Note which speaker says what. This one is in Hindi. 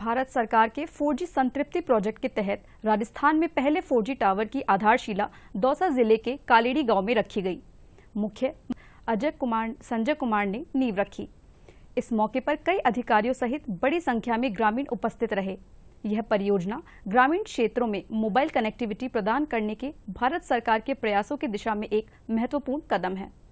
Speaker 1: भारत सरकार के 4G संतृप्ति प्रोजेक्ट के तहत राजस्थान में पहले 4G टावर की आधारशिला दौसा जिले के कालेड़ी गांव में रखी गई मुख्य अजय कुमार संजय कुमार ने नींव रखी इस मौके पर कई अधिकारियों सहित बड़ी संख्या में ग्रामीण उपस्थित रहे यह परियोजना ग्रामीण क्षेत्रों में मोबाइल कनेक्टिविटी प्रदान करने के भारत सरकार के प्रयासों की दिशा में एक महत्वपूर्ण कदम है